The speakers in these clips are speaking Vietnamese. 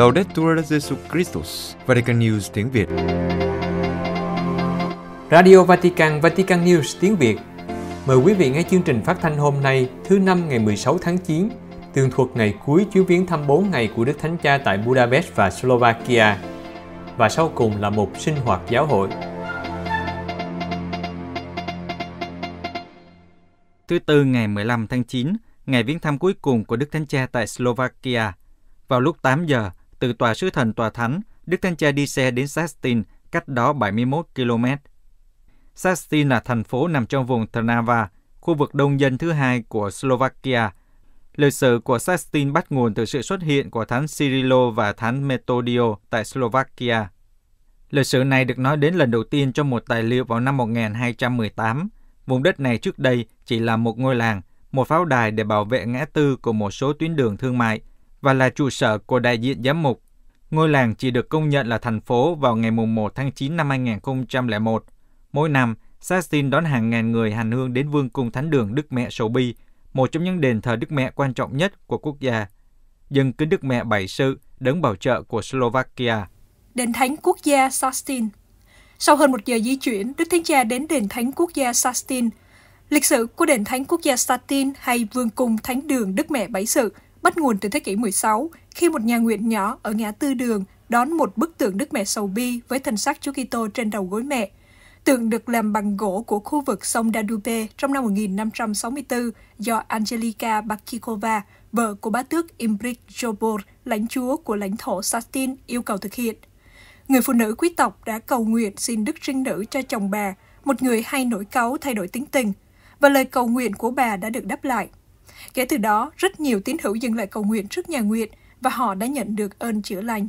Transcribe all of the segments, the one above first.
Laudetur Jesu Christus, Vatican News tiếng Việt. Radio Vatican, Vatican News tiếng Việt. Mời quý vị nghe chương trình phát thanh hôm nay, thứ năm ngày 16 tháng 9, tường thuật ngày cuối chuyến viếng thăm 4 ngày của Đức Thánh Cha tại Budapest và Slovakia. Và sau cùng là một sinh hoạt giáo hội. Thứ Tư ngày 15 tháng 9, ngày viếng thăm cuối cùng của Đức Thánh Cha tại Slovakia. Vào lúc 8 giờ, từ tòa sứ thần tòa thánh, Đức Thánh Cha đi xe đến Sestin cách đó 71 km. Sestin là thành phố nằm trong vùng Trnava, khu vực đông dân thứ hai của Slovakia. Lịch sử của Sestin bắt nguồn từ sự xuất hiện của thánh Cyrilo và thánh Metodio tại Slovakia. Lịch sử này được nói đến lần đầu tiên trong một tài liệu vào năm 1218. Vùng đất này trước đây chỉ là một ngôi làng, một pháo đài để bảo vệ ngã tư của một số tuyến đường thương mại – và là trụ sở của đại diện giám mục. Ngôi làng chỉ được công nhận là thành phố vào ngày 1 tháng 9 năm 2001. Mỗi năm, Sastin đón hàng ngàn người hành hương đến vương cung thánh đường Đức Mẹ Sầu Bi, một trong những đền thờ Đức Mẹ quan trọng nhất của quốc gia. Dân kính Đức Mẹ Bảy Sự, đấng bảo trợ của Slovakia. Đền thánh quốc gia Sastin Sau hơn một giờ di chuyển, Đức Thánh Cha đến đền thánh quốc gia Sastin. Lịch sử của đền thánh quốc gia Sastin hay vương cung thánh đường Đức Mẹ Bảy Sự – bắt nguồn từ thế kỷ 16 khi một nhà nguyện nhỏ ở ngã tư đường đón một bức tượng Đức Mẹ Sầu Bi với thân xác Chúa Kitô trên đầu gối mẹ. Tượng được làm bằng gỗ của khu vực sông Danube trong năm 1564 do Angelica Bakikova, vợ của bá tước Imbric Jobor, lãnh chúa của lãnh thổ Sastin, yêu cầu thực hiện. Người phụ nữ quý tộc đã cầu nguyện xin đức trinh nữ cho chồng bà, một người hay nổi cáu thay đổi tính tình, và lời cầu nguyện của bà đã được đáp lại – Kể từ đó, rất nhiều tín hữu dừng lại cầu nguyện trước nhà nguyện và họ đã nhận được ơn chữa lành.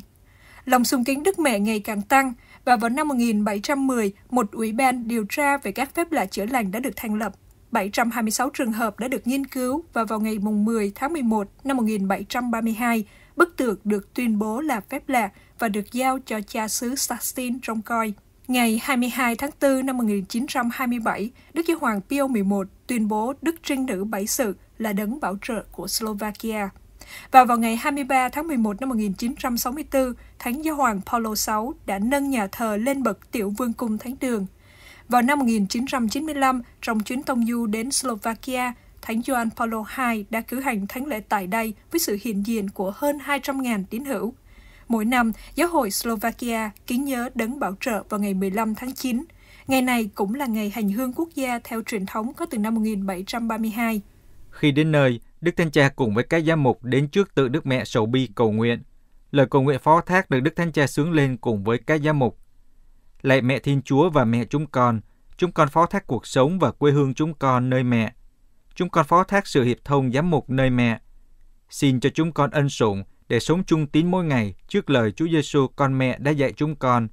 Lòng sung kính Đức Mẹ ngày càng tăng và vào năm 1710, một ủy ban điều tra về các phép lạ chữa lành đã được thành lập. 726 trường hợp đã được nghiên cứu và vào ngày 10 tháng 11 năm 1732, bức tượng được tuyên bố là phép lạ và được giao cho cha xứ Sastin trông coi. Ngày 22 tháng 4 năm 1927, Đức Giáo hoàng Pio XI tuyên bố Đức Trinh Nữ Bảy Sự là đấng bảo trợ của Slovakia. Và vào ngày 23 tháng 11 năm 1964, Thánh Giáo Hoàng Paulo VI đã nâng nhà thờ lên bậc tiểu vương cung thánh đường. Vào năm 1995, trong chuyến tông du đến Slovakia, Thánh Gioan Paulo II đã cử hành thánh lễ tại đây với sự hiện diện của hơn 200.000 tín hữu. Mỗi năm, Giáo hội Slovakia kính nhớ đấng bảo trợ vào ngày 15 tháng 9. Ngày này cũng là ngày hành hương quốc gia theo truyền thống có từ năm 1732. Khi đến nơi, Đức Thánh Cha cùng với các giám mục đến trước tự Đức Mẹ sầu bi cầu nguyện. Lời cầu nguyện phó thác được Đức Thánh Cha sướng lên cùng với các giám mục. Lạy Mẹ Thiên Chúa và Mẹ chúng con, chúng con phó thác cuộc sống và quê hương chúng con nơi mẹ. Chúng con phó thác sự hiệp thông giám mục nơi mẹ. Xin cho chúng con ân sủng để sống chung tín mỗi ngày trước lời Chúa Giêsu con mẹ đã dạy chúng con.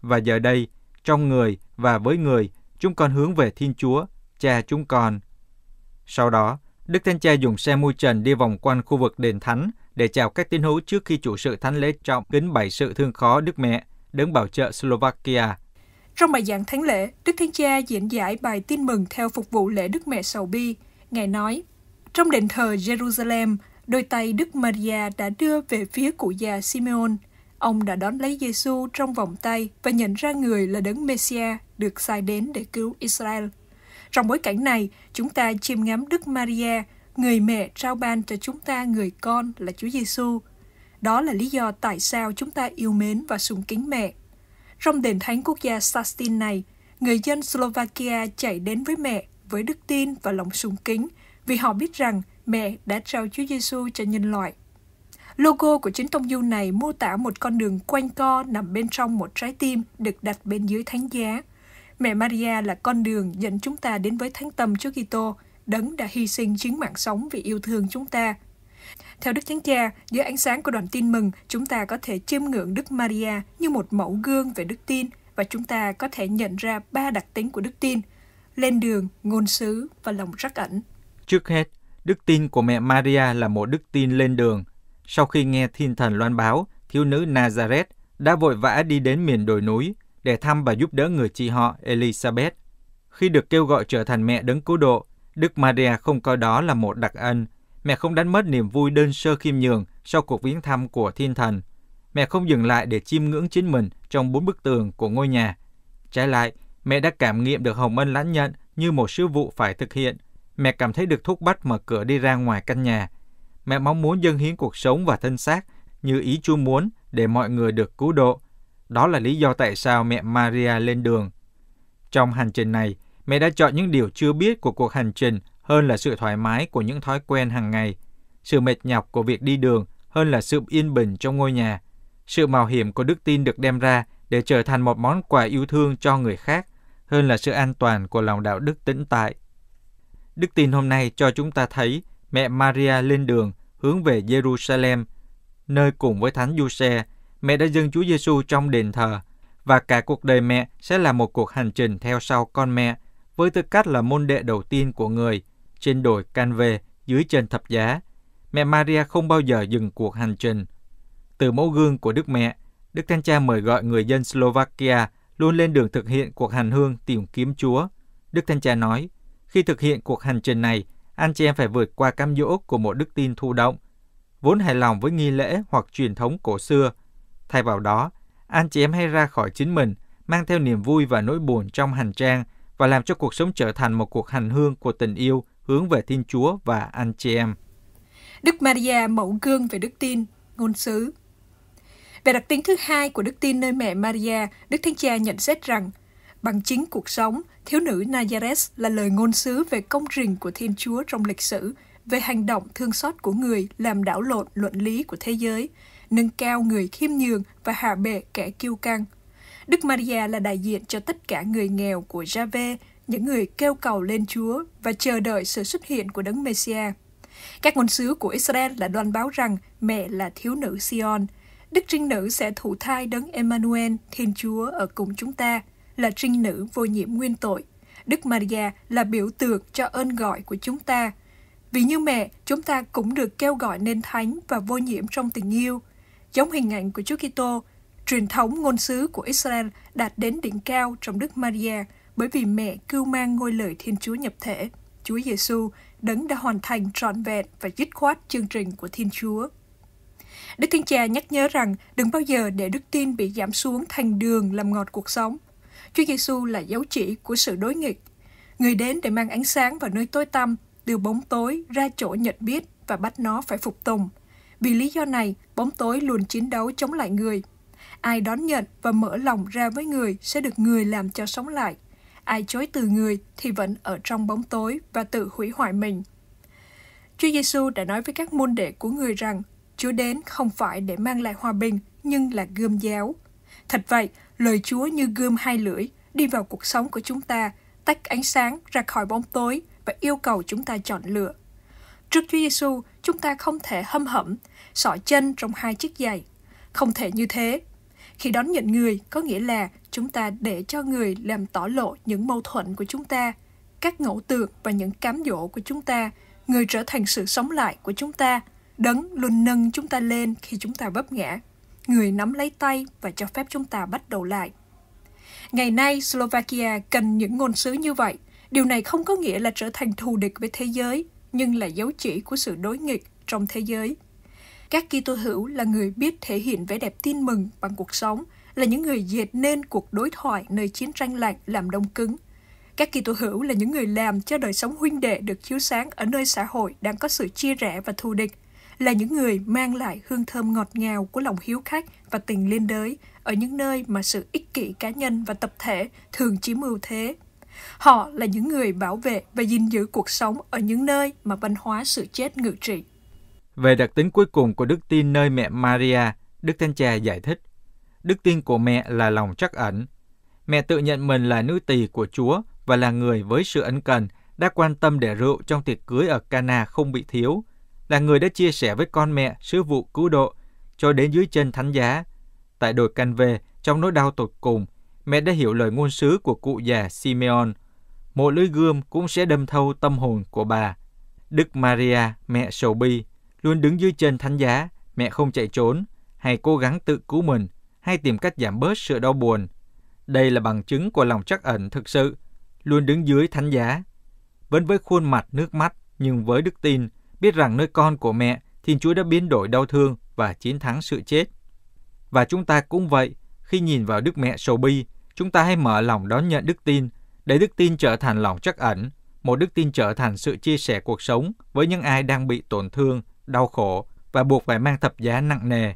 Và giờ đây, trong người và với người, chúng con hướng về Thiên Chúa, Cha chúng con. Sau đó, Đức Thánh Cha dùng xe mui trần đi vòng quanh khu vực đền thánh để chào các tín hữu trước khi chủ sự thánh lễ trọng kính bày sự thương khó Đức Mẹ đứng bảo trợ Slovakia. Trong bài giảng thánh lễ, Đức Thánh Cha diễn giải bài tin mừng theo phục vụ lễ Đức Mẹ Sầu Bi. Ngài nói, trong đền thờ Jerusalem, đôi tay Đức Maria đã đưa về phía cụ già Simeon. Ông đã đón lấy Giêsu trong vòng tay và nhận ra người là đấng Messia được sai đến để cứu Israel. Trong bối cảnh này, chúng ta chiêm ngắm Đức Maria, người mẹ trao ban cho chúng ta người con là Chúa Giêsu. Đó là lý do tại sao chúng ta yêu mến và sùng kính mẹ. Trong đền thánh quốc gia Sastin này, người dân Slovakia chạy đến với mẹ với đức tin và lòng sùng kính vì họ biết rằng mẹ đã trao Chúa Giêsu cho nhân loại. Logo của chính tông du này mô tả một con đường quanh co nằm bên trong một trái tim được đặt bên dưới thánh giá – Mẹ Maria là con đường dẫn chúng ta đến với thánh tâm Chúa Kitô, đấng đã hy sinh chính mạng sống vì yêu thương chúng ta. Theo Đức Thánh Cha, dưới ánh sáng của đoàn tin mừng, chúng ta có thể chiêm ngưỡng Đức Maria như một mẫu gương về đức tin và chúng ta có thể nhận ra ba đặc tính của đức tin: lên đường, ngôn sứ và lòng trắc ẩn. Trước hết, đức tin của mẹ Maria là một đức tin lên đường. Sau khi nghe thiên thần loan báo, thiếu nữ Nazareth đã vội vã đi đến miền đồi núi, để thăm và giúp đỡ người chị họ Elizabeth. Khi được kêu gọi trở thành mẹ đấng cứu độ, Đức Maria không coi đó là một đặc ân. Mẹ không đánh mất niềm vui đơn sơ khiêm nhường sau cuộc viếng thăm của thiên thần. Mẹ không dừng lại để chiêm ngưỡng chính mình trong bốn bức tường của ngôi nhà. Trái lại, mẹ đã cảm nghiệm được hồng ân lãnh nhận như một sứ vụ phải thực hiện. Mẹ cảm thấy được thúc bắt mở cửa đi ra ngoài căn nhà. Mẹ mong muốn dâng hiến cuộc sống và thân xác như ý Chúa muốn để mọi người được cứu độ – đó là lý do tại sao mẹ Maria lên đường. Trong hành trình này, mẹ đã chọn những điều chưa biết của cuộc hành trình hơn là sự thoải mái của những thói quen hàng ngày, sự mệt nhọc của việc đi đường hơn là sự yên bình trong ngôi nhà, sự mạo hiểm của đức tin được đem ra để trở thành một món quà yêu thương cho người khác hơn là sự an toàn của lòng đạo đức tĩnh tại. Đức tin hôm nay cho chúng ta thấy mẹ Maria lên đường hướng về Jerusalem, nơi cùng với Thánh Giuse mẹ đã dâng Chúa Giêsu trong đền thờ và cả cuộc đời mẹ sẽ là một cuộc hành trình theo sau con mẹ với tư cách là môn đệ đầu tiên của người trên đồi can về dưới chân thập giá. Mẹ Maria không bao giờ dừng cuộc hành trình. Từ mẫu gương của Đức Mẹ, Đức Thánh Cha mời gọi người dân Slovakia luôn lên đường thực hiện cuộc hành hương tìm kiếm Chúa. Đức Thánh Cha nói, khi thực hiện cuộc hành trình này, anh chị em phải vượt qua cám dỗ của một đức tin thụ động, vốn hài lòng với nghi lễ hoặc truyền thống cổ xưa – Thay vào đó, anh chị em hãy ra khỏi chính mình, mang theo niềm vui và nỗi buồn trong hành trang và làm cho cuộc sống trở thành một cuộc hành hương của tình yêu hướng về Thiên Chúa và anh chị em. Đức Maria mẫu gương về đức tin, ngôn sứ. Về đặc tính thứ hai của đức tin nơi mẹ Maria, Đức Thánh Cha nhận xét rằng bằng chính cuộc sống, thiếu nữ Nazareth là lời ngôn sứ về công trình của Thiên Chúa trong lịch sử, về hành động thương xót của người làm đảo lộn luận lý của thế giới, nâng cao người khiêm nhường và hạ bệ kẻ kiêu căng. Đức Maria là đại diện cho tất cả người nghèo của Jave, những người kêu cầu lên Chúa và chờ đợi sự xuất hiện của Đấng Messia. Các ngôn sứ của Israel đã đoan báo rằng mẹ là thiếu nữ Sion. Đức trinh nữ sẽ thụ thai đấng Emmanuel, Thiên Chúa ở cùng chúng ta, là trinh nữ vô nhiễm nguyên tội. Đức Maria là biểu tượng cho ơn gọi của chúng ta. Vì như mẹ, chúng ta cũng được kêu gọi nên thánh và vô nhiễm trong tình yêu, giống hình ảnh của Chúa Kitô, truyền thống ngôn sứ của Israel đạt đến đỉnh cao trong Đức Maria bởi vì mẹ cưu mang ngôi lời Thiên Chúa nhập thể, Chúa Giêsu, đấng đã hoàn thành trọn vẹn và dứt khoát chương trình của Thiên Chúa. Đức Thiên Cha nhắc nhớ rằng đừng bao giờ để đức tin bị giảm xuống thành đường làm ngọt cuộc sống. Chúa Giêsu là dấu chỉ của sự đối nghịch. Người đến để mang ánh sáng vào nơi tối tăm, đưa bóng tối ra chỗ nhận biết và bắt nó phải phục tùng. Vì lý do này, bóng tối luôn chiến đấu chống lại người. Ai đón nhận và mở lòng ra với người sẽ được người làm cho sống lại. Ai chối từ người thì vẫn ở trong bóng tối và tự hủy hoại mình. Chúa Giêsu đã nói với các môn đệ của người rằng Chúa đến không phải để mang lại hòa bình, nhưng là gươm giáo. Thật vậy, lời Chúa như gươm hai lưỡi, đi vào cuộc sống của chúng ta, tách ánh sáng ra khỏi bóng tối và yêu cầu chúng ta chọn lựa. Trước Chúa Giêsu, chúng ta không thể hâm hẩm, sọ chân trong hai chiếc giày. Không thể như thế. Khi đón nhận người có nghĩa là chúng ta để cho người làm tỏ lộ những mâu thuẫn của chúng ta, các ngẫu tượng và những cám dỗ của chúng ta, người trở thành sự sống lại của chúng ta, đấng luôn nâng chúng ta lên khi chúng ta vấp ngã. Người nắm lấy tay và cho phép chúng ta bắt đầu lại. Ngày nay, Slovakia cần những ngôn sứ như vậy. Điều này không có nghĩa là trở thành thù địch với thế giới nhưng là dấu chỉ của sự đối nghịch trong thế giới. Các Kitô hữu là người biết thể hiện vẻ đẹp tin mừng bằng cuộc sống, là những người dệt nên cuộc đối thoại nơi chiến tranh lạnh làm đông cứng. Các Kitô hữu là những người làm cho đời sống huynh đệ được chiếu sáng ở nơi xã hội đang có sự chia rẽ và thù địch, là những người mang lại hương thơm ngọt ngào của lòng hiếu khách và tình liên đới ở những nơi mà sự ích kỷ cá nhân và tập thể thường chiếm ưu thế. Họ là những người bảo vệ và gìn giữ cuộc sống ở những nơi mà văn hóa sự chết ngự trị. Về đặc tính cuối cùng của đức tin nơi mẹ Maria, Đức Thanh Trà giải thích, đức tin của mẹ là lòng trắc ẩn. Mẹ tự nhận mình là nữ tỳ của Chúa và là người với sự ân cần đã quan tâm để rượu trong tiệc cưới ở Cana không bị thiếu, là người đã chia sẻ với con mẹ sứ vụ cứu độ cho đến dưới chân thánh giá. Tại đồi Can Về, trong nỗi đau tột cùng, mẹ đã hiểu lời ngôn sứ của cụ già Simeon. Một lưỡi gươm cũng sẽ đâm thâu tâm hồn của bà. Đức Maria, mẹ sầu bi, luôn đứng dưới chân thánh giá, mẹ không chạy trốn, hay cố gắng tự cứu mình, hay tìm cách giảm bớt sự đau buồn. Đây là bằng chứng của lòng trắc ẩn thực sự, luôn đứng dưới thánh giá. Vẫn với khuôn mặt nước mắt, nhưng với đức tin, biết rằng nơi con của mẹ, Thiên Chúa đã biến đổi đau thương và chiến thắng sự chết. Và chúng ta cũng vậy, khi nhìn vào Đức Mẹ sầu bi, Chúng ta hãy mở lòng đón nhận đức tin, để đức tin trở thành lòng trắc ẩn, một đức tin trở thành sự chia sẻ cuộc sống với những ai đang bị tổn thương, đau khổ và buộc phải mang thập giá nặng nề.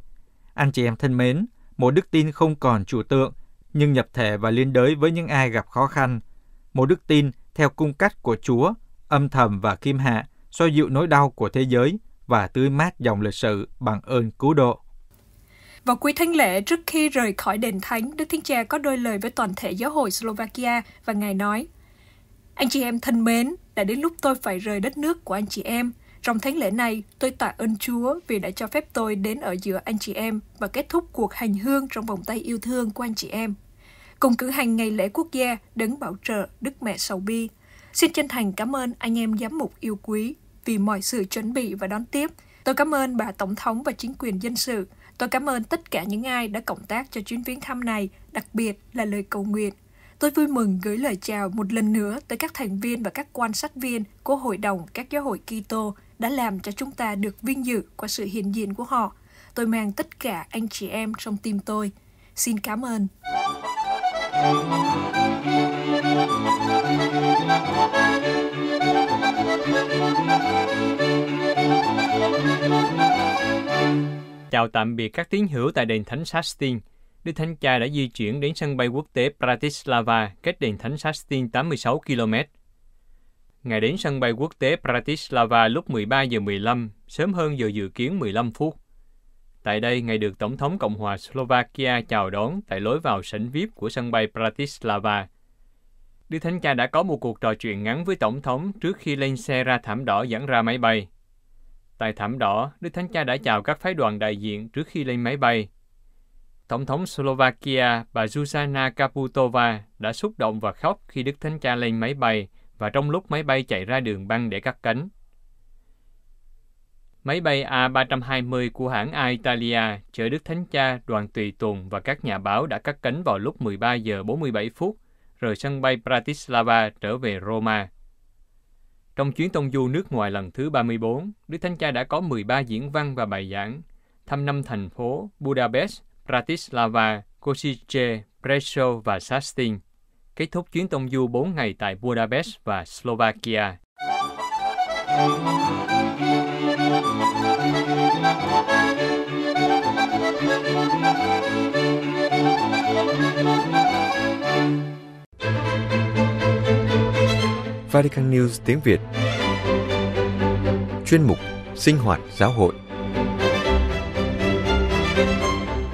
Anh chị em thân mến, một đức tin không còn chủ tượng, nhưng nhập thể và liên đới với những ai gặp khó khăn. Một đức tin theo cung cách của Chúa, âm thầm và kim hạ, xoa dịu nỗi đau của thế giới và tươi mát dòng lịch sử bằng ơn cứu độ. Vào cuối thánh lễ, trước khi rời khỏi đền thánh, Đức Thánh Cha có đôi lời với toàn thể giáo hội Slovakia và Ngài nói, Anh chị em thân mến, đã đến lúc tôi phải rời đất nước của anh chị em. Trong thánh lễ này, tôi tạ ơn Chúa vì đã cho phép tôi đến ở giữa anh chị em và kết thúc cuộc hành hương trong vòng tay yêu thương của anh chị em. Cùng cử hành ngày lễ quốc gia đấng bảo trợ Đức Mẹ Sầu Bi. Xin chân thành cảm ơn anh em giám mục yêu quý vì mọi sự chuẩn bị và đón tiếp. Tôi cảm ơn bà Tổng thống và chính quyền dân sự Tôi cảm ơn tất cả những ai đã cộng tác cho chuyến viếng thăm này, đặc biệt là lời cầu nguyện. Tôi vui mừng gửi lời chào một lần nữa tới các thành viên và các quan sát viên của Hội đồng các giáo hội Kitô đã làm cho chúng ta được vinh dự qua sự hiện diện của họ. Tôi mang tất cả anh chị em trong tim tôi. Xin cảm ơn. Thank you chào tạm biệt các tín hữu tại đền thánh Sastin. Đức Thánh Cha đã di chuyển đến sân bay quốc tế Bratislava, cách đền thánh Sastin 86 km. Ngài đến sân bay quốc tế Bratislava lúc 13 giờ 15, sớm hơn giờ dự kiến 15 phút. Tại đây, Ngài được Tổng thống Cộng hòa Slovakia chào đón tại lối vào sảnh VIP của sân bay Bratislava. Đức Thánh Cha đã có một cuộc trò chuyện ngắn với Tổng thống trước khi lên xe ra thảm đỏ dẫn ra máy bay. Tại thảm đỏ, Đức Thánh Cha đã chào các phái đoàn đại diện trước khi lên máy bay. Tổng thống Slovakia bà Zuzana Kaputova đã xúc động và khóc khi Đức Thánh Cha lên máy bay và trong lúc máy bay chạy ra đường băng để cắt cánh. Máy bay A320 của hãng Italia chở Đức Thánh Cha, đoàn tùy tùng và các nhà báo đã cắt cánh vào lúc 13 giờ 47 phút, rời sân bay Bratislava trở về Roma. Trong chuyến tông du nước ngoài lần thứ 34, Đức Thánh Cha đã có 13 diễn văn và bài giảng, thăm năm thành phố Budapest, Bratislava, Kosice, Brezhov và Sastin. Kết thúc chuyến tông du 4 ngày tại Budapest và Slovakia. Thank you. Vatican News tiếng Việt Chuyên mục Sinh hoạt giáo hội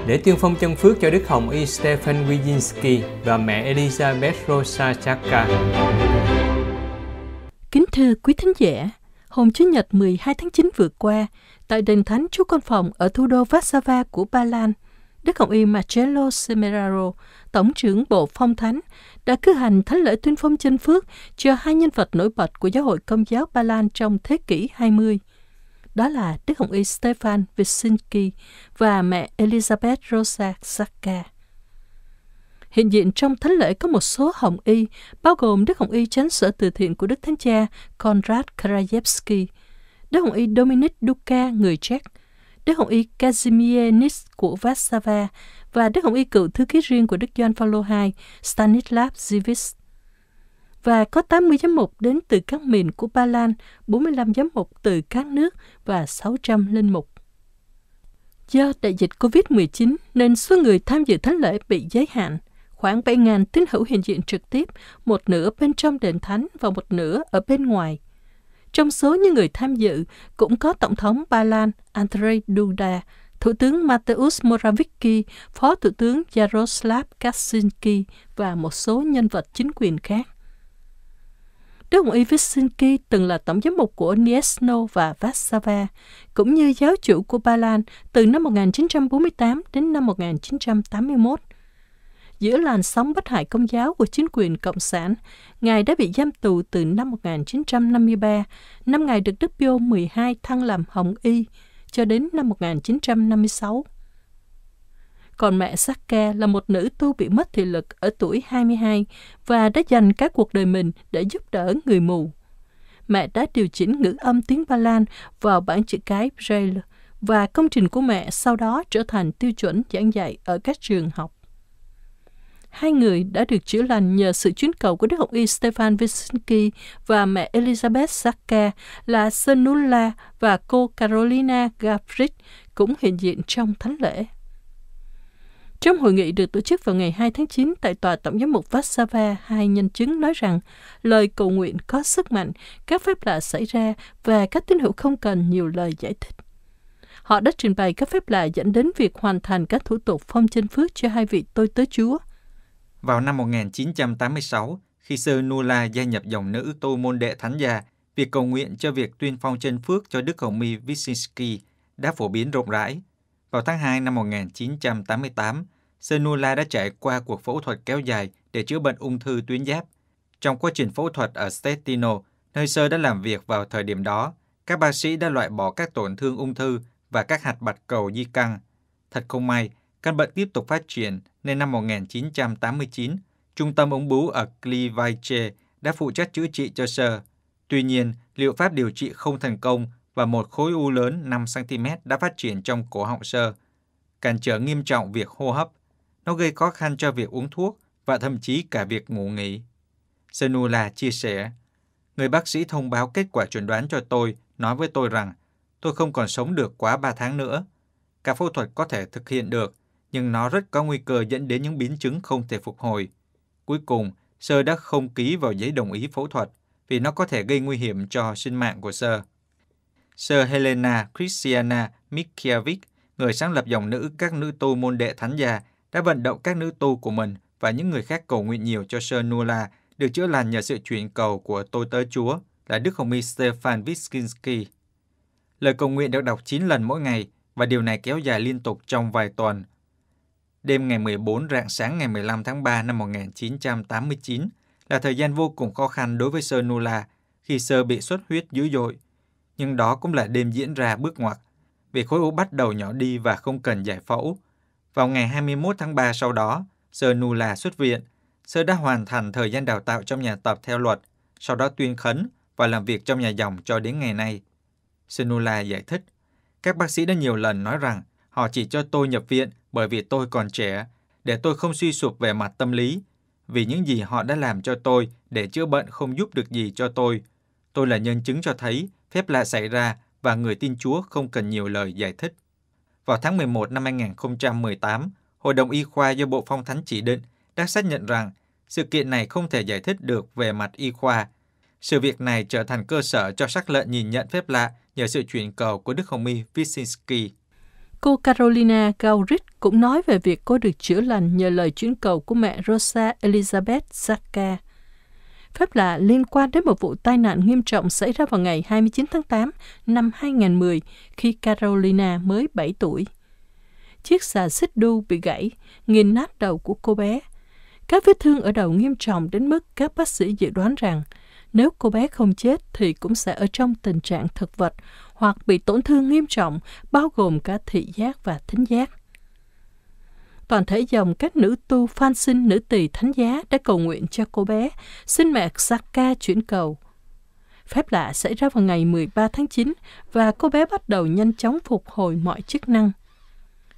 Để tiêu phong chân phước cho Đức Hồng Y Stefan Wyjinski và mẹ Elizabeth Rosa Chaka Kính thưa quý thính giả, hôm Chủ nhật 12 tháng 9 vừa qua, tại đền thánh Chúa Con Phòng ở thủ đô Warsaw của Ba Lan – Đức Hồng Y Marcello Semeraro, Tổng trưởng Bộ Phong Thánh, đã cử hành thánh lễ tuyên phong chân phước cho hai nhân vật nổi bật của giáo hội công giáo Ba Lan trong thế kỷ 20. Đó là Đức Hồng Y Stefan Wyszynski và mẹ Elizabeth Rosa Saka. Hiện diện trong thánh lễ có một số hồng y, bao gồm Đức Hồng Y Chánh Sở Từ Thiện của Đức Thánh Cha Konrad Krajewski, Đức Hồng Y Dominic Duca, người Czech, Đức Hồng Y Kazimierz của Warsaw và Đức Hồng Y cựu thư ký riêng của Đức Gioan Phaolô II Stanislav Zivis. Và có 80 giám mục đến từ các miền của Ba Lan, 45 giám mục từ các nước và 600 linh mục. Do đại dịch COVID-19 nên số người tham dự thánh lễ bị giới hạn. Khoảng 7.000 tín hữu hiện diện trực tiếp, một nửa bên trong đền thánh và một nửa ở bên ngoài trong số những người tham dự cũng có Tổng thống Ba Lan Andrzej Duda, Thủ tướng Mateusz Morawiecki, Phó Thủ tướng Jaroslav Kaczynski và một số nhân vật chính quyền khác. Đức ông Ivisinki từng là tổng giám mục của Niesno và Vassava, cũng như giáo chủ của Ba Lan từ năm 1948 đến năm 1981 giữa làn sóng bất hại công giáo của chính quyền Cộng sản, Ngài đã bị giam tù từ năm 1953, năm Ngài được Đức Pio 12 thăng làm Hồng Y, cho đến năm 1956. Còn mẹ Saka là một nữ tu bị mất thị lực ở tuổi 22 và đã dành các cuộc đời mình để giúp đỡ người mù. Mẹ đã điều chỉnh ngữ âm tiếng Ba Lan vào bảng chữ cái Braille và công trình của mẹ sau đó trở thành tiêu chuẩn giảng dạy ở các trường học. Hai người đã được chữa lành nhờ sự chuyến cầu của Đức Hồng Y Stefan Wyszynski và mẹ Elizabeth Zaka là Senula và cô Carolina Gavrik cũng hiện diện trong thánh lễ. Trong hội nghị được tổ chức vào ngày 2 tháng 9 tại Tòa Tổng giám mục Vassava, hai nhân chứng nói rằng lời cầu nguyện có sức mạnh, các phép lạ xảy ra và các tín hữu không cần nhiều lời giải thích. Họ đã trình bày các phép lạ dẫn đến việc hoàn thành các thủ tục phong chân phước cho hai vị tôi tới Chúa – vào năm 1986, khi Sơ Nula gia nhập dòng nữ tu môn đệ Thánh gia, việc cầu nguyện cho việc tuyên phong chân phước cho Đức Hồng Mi Wyszynski đã phổ biến rộng rãi. Vào tháng 2 năm 1988, Senula đã trải qua cuộc phẫu thuật kéo dài để chữa bệnh ung thư tuyến giáp. Trong quá trình phẫu thuật ở Stetino, nơi Sơ đã làm việc vào thời điểm đó, các bác sĩ đã loại bỏ các tổn thương ung thư và các hạt bạch cầu di căn. Thật không may, căn bệnh tiếp tục phát triển nên năm 1989, Trung tâm ống bướu ở Clivice đã phụ trách chữa trị cho Sơ. Tuy nhiên, liệu pháp điều trị không thành công và một khối u lớn 5cm đã phát triển trong cổ họng Sơ, cản trở nghiêm trọng việc hô hấp. Nó gây khó khăn cho việc uống thuốc và thậm chí cả việc ngủ nghỉ. Senula chia sẻ, Người bác sĩ thông báo kết quả chuẩn đoán cho tôi, nói với tôi rằng tôi không còn sống được quá 3 tháng nữa. Cả phẫu thuật có thể thực hiện được, nhưng nó rất có nguy cơ dẫn đến những biến chứng không thể phục hồi. Cuối cùng, Sơ đã không ký vào giấy đồng ý phẫu thuật vì nó có thể gây nguy hiểm cho sinh mạng của Sơ. Sơ Helena Christiana Mikiewicz, người sáng lập dòng nữ các nữ tu môn đệ thánh gia, đã vận động các nữ tu của mình và những người khác cầu nguyện nhiều cho Sơ Nula được chữa lành nhờ sự chuyển cầu của tôi tới Chúa là Đức Hồng Y Stefan Viskinski Lời cầu nguyện được đọc 9 lần mỗi ngày và điều này kéo dài liên tục trong vài tuần Đêm ngày 14 rạng sáng ngày 15 tháng 3 năm 1989 là thời gian vô cùng khó khăn đối với Sơ Nula khi Sơ bị xuất huyết dữ dội. Nhưng đó cũng là đêm diễn ra bước ngoặt vì khối u bắt đầu nhỏ đi và không cần giải phẫu. Vào ngày 21 tháng 3 sau đó, Sơ Nula xuất viện. Sơ đã hoàn thành thời gian đào tạo trong nhà tập theo luật, sau đó tuyên khấn và làm việc trong nhà dòng cho đến ngày nay. Sơ Nula giải thích, các bác sĩ đã nhiều lần nói rằng họ chỉ cho tôi nhập viện bởi vì tôi còn trẻ, để tôi không suy sụp về mặt tâm lý, vì những gì họ đã làm cho tôi để chữa bệnh không giúp được gì cho tôi. Tôi là nhân chứng cho thấy phép lạ xảy ra và người tin Chúa không cần nhiều lời giải thích. Vào tháng 11 năm 2018, Hội đồng Y khoa do Bộ Phong Thánh chỉ định đã xác nhận rằng sự kiện này không thể giải thích được về mặt y khoa. Sự việc này trở thành cơ sở cho sắc lệnh nhìn nhận phép lạ nhờ sự chuyển cầu của Đức Hồng Y Wyszynski. Cô Carolina Gauric cũng nói về việc cô được chữa lành nhờ lời chuyến cầu của mẹ Rosa Elizabeth Zaka. Phép lạ liên quan đến một vụ tai nạn nghiêm trọng xảy ra vào ngày 29 tháng 8 năm 2010 khi Carolina mới 7 tuổi. Chiếc xà xích đu bị gãy, nghiền nát đầu của cô bé. Các vết thương ở đầu nghiêm trọng đến mức các bác sĩ dự đoán rằng nếu cô bé không chết thì cũng sẽ ở trong tình trạng thực vật hoặc bị tổn thương nghiêm trọng, bao gồm cả thị giác và thính giác. Toàn thể dòng các nữ tu phan sinh nữ tỳ thánh giá đã cầu nguyện cho cô bé, xin mẹ Saka chuyển cầu. Phép lạ xảy ra vào ngày 13 tháng 9 và cô bé bắt đầu nhanh chóng phục hồi mọi chức năng.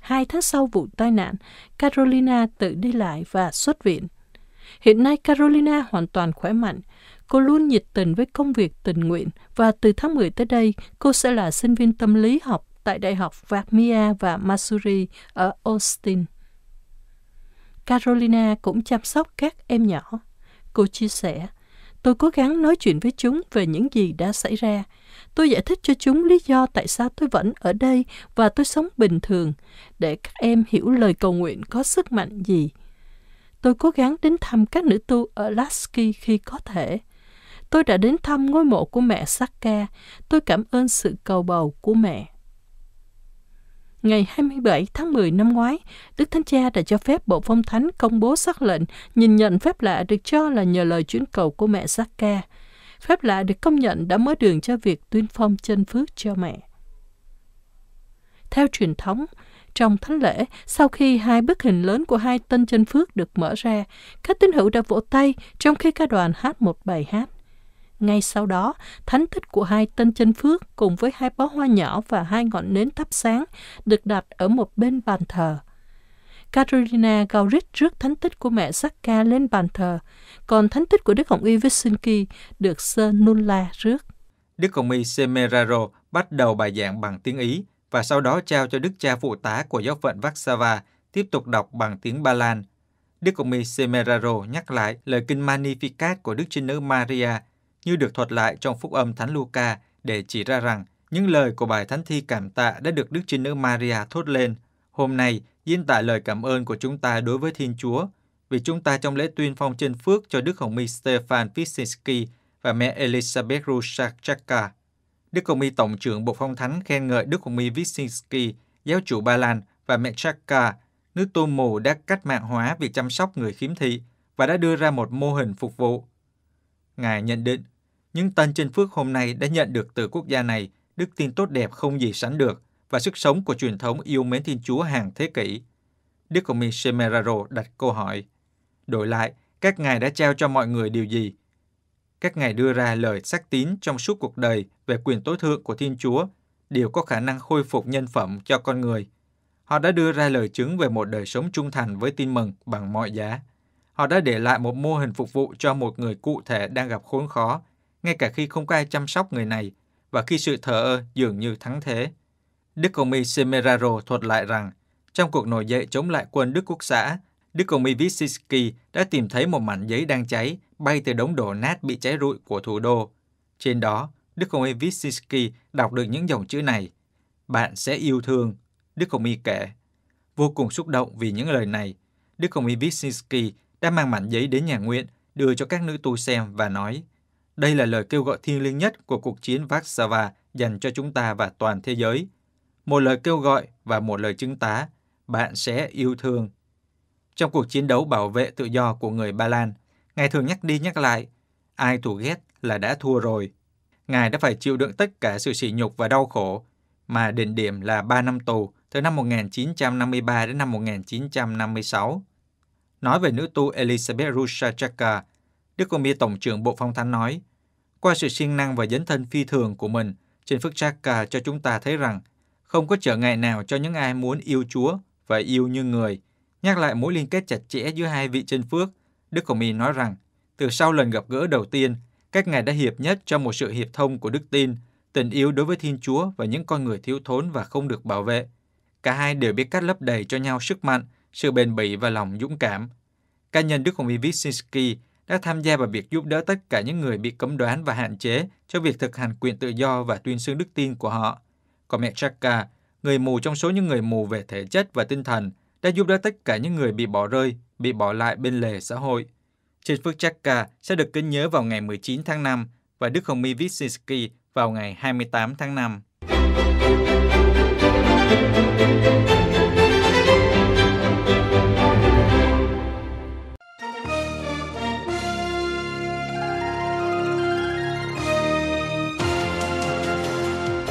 Hai tháng sau vụ tai nạn, Carolina tự đi lại và xuất viện. Hiện nay Carolina hoàn toàn khỏe mạnh, Cô luôn nhiệt tình với công việc tình nguyện và từ tháng 10 tới đây, cô sẽ là sinh viên tâm lý học tại Đại học Vagmia và Missouri ở Austin. Carolina cũng chăm sóc các em nhỏ. Cô chia sẻ, tôi cố gắng nói chuyện với chúng về những gì đã xảy ra. Tôi giải thích cho chúng lý do tại sao tôi vẫn ở đây và tôi sống bình thường, để các em hiểu lời cầu nguyện có sức mạnh gì. Tôi cố gắng đến thăm các nữ tu ở Lasky khi có thể. Tôi đã đến thăm ngôi mộ của mẹ Saka. Tôi cảm ơn sự cầu bầu của mẹ. Ngày 27 tháng 10 năm ngoái, Đức Thánh Cha đã cho phép Bộ Phong Thánh công bố xác lệnh nhìn nhận phép lạ được cho là nhờ lời chuyển cầu của mẹ Saka. Phép lạ được công nhận đã mở đường cho việc tuyên phong chân phước cho mẹ. Theo truyền thống, trong thánh lễ, sau khi hai bức hình lớn của hai tân chân phước được mở ra, các tín hữu đã vỗ tay trong khi các đoàn hát một bài hát. Ngay sau đó, thánh tích của hai tên chân phước cùng với hai bó hoa nhỏ và hai ngọn nến thắp sáng được đặt ở một bên bàn thờ. Katerina Gauric rước thánh tích của mẹ Sakka lên bàn thờ, còn thánh tích của Đức Hồng Y Visinki được Sơ Nunla rước. Đức Hồng Y Semeraro bắt đầu bài giảng bằng tiếng Ý và sau đó trao cho Đức cha phụ tá của giáo phận Vaksava tiếp tục đọc bằng tiếng Ba Lan. Đức Hồng Y Semeraro nhắc lại lời kinh Magnificat của Đức Trinh Nữ Maria như được thuật lại trong phúc âm Thánh Luca để chỉ ra rằng những lời của bài thánh thi cảm tạ đã được Đức Trinh Nữ Maria thốt lên. Hôm nay, diễn tả lời cảm ơn của chúng ta đối với Thiên Chúa, vì chúng ta trong lễ tuyên phong trên phước cho Đức Hồng Y Stefan Fisinski và mẹ Elizabeth Rusakchaka. Đức Hồng Y Tổng trưởng Bộ Phong Thánh khen ngợi Đức Hồng Y Visinski, giáo chủ Ba Lan và mẹ Chaka, nữ tu mù đã cách mạng hóa việc chăm sóc người khiếm thị và đã đưa ra một mô hình phục vụ Ngài nhận định, những tân chân phước hôm nay đã nhận được từ quốc gia này đức tin tốt đẹp không gì sánh được và sức sống của truyền thống yêu mến Thiên Chúa hàng thế kỷ. Đức Hồng Minh Semeraro đặt câu hỏi, đổi lại, các ngài đã trao cho mọi người điều gì? Các ngài đưa ra lời xác tín trong suốt cuộc đời về quyền tối thượng của Thiên Chúa, đều có khả năng khôi phục nhân phẩm cho con người. Họ đã đưa ra lời chứng về một đời sống trung thành với tin mừng bằng mọi giá. Họ đã để lại một mô hình phục vụ cho một người cụ thể đang gặp khốn khó, ngay cả khi không có ai chăm sóc người này và khi sự thờ ơ dường như thắng thế. Đức Công My Semeraro thuật lại rằng, trong cuộc nổi dậy chống lại quân Đức Quốc xã, Đức Công My Visitsky đã tìm thấy một mảnh giấy đang cháy bay từ đống đổ nát bị cháy rụi của thủ đô. Trên đó, Đức Công My Visitsky đọc được những dòng chữ này. Bạn sẽ yêu thương, Đức Công My kể. Vô cùng xúc động vì những lời này, Đức Công My Visitsky đã mang mảnh giấy đến nhà nguyện, đưa cho các nữ tu xem và nói, đây là lời kêu gọi thiêng liêng nhất của cuộc chiến Vaksava dành cho chúng ta và toàn thế giới. Một lời kêu gọi và một lời chứng tá, bạn sẽ yêu thương. Trong cuộc chiến đấu bảo vệ tự do của người Ba Lan, Ngài thường nhắc đi nhắc lại, ai thù ghét là đã thua rồi. Ngài đã phải chịu đựng tất cả sự sỉ nhục và đau khổ, mà đỉnh điểm là 3 năm tù từ năm 1953 đến năm 1956. Nói về nữ tu Elizabeth Rushachaka, Đức Công Bia Tổng trưởng Bộ Phong Thánh nói, qua sự siêng năng và dấn thân phi thường của mình trên phước Chaka cho chúng ta thấy rằng không có trở ngại nào cho những ai muốn yêu Chúa và yêu như người. Nhắc lại mối liên kết chặt chẽ giữa hai vị chân phước, Đức Công Bia nói rằng, từ sau lần gặp gỡ đầu tiên, các ngài đã hiệp nhất cho một sự hiệp thông của đức tin, tình yêu đối với Thiên Chúa và những con người thiếu thốn và không được bảo vệ. Cả hai đều biết cách lấp đầy cho nhau sức mạnh sự bền bỉ và lòng dũng cảm. Cá nhân Đức Hồng Y Wyszynski đã tham gia vào việc giúp đỡ tất cả những người bị cấm đoán và hạn chế cho việc thực hành quyền tự do và tuyên xưng đức tin của họ. Còn mẹ Chaka, người mù trong số những người mù về thể chất và tinh thần, đã giúp đỡ tất cả những người bị bỏ rơi, bị bỏ lại bên lề xã hội. Trên phước Chaka sẽ được kính nhớ vào ngày 19 tháng 5 và Đức Hồng Y Wyszynski vào ngày 28 tháng 5.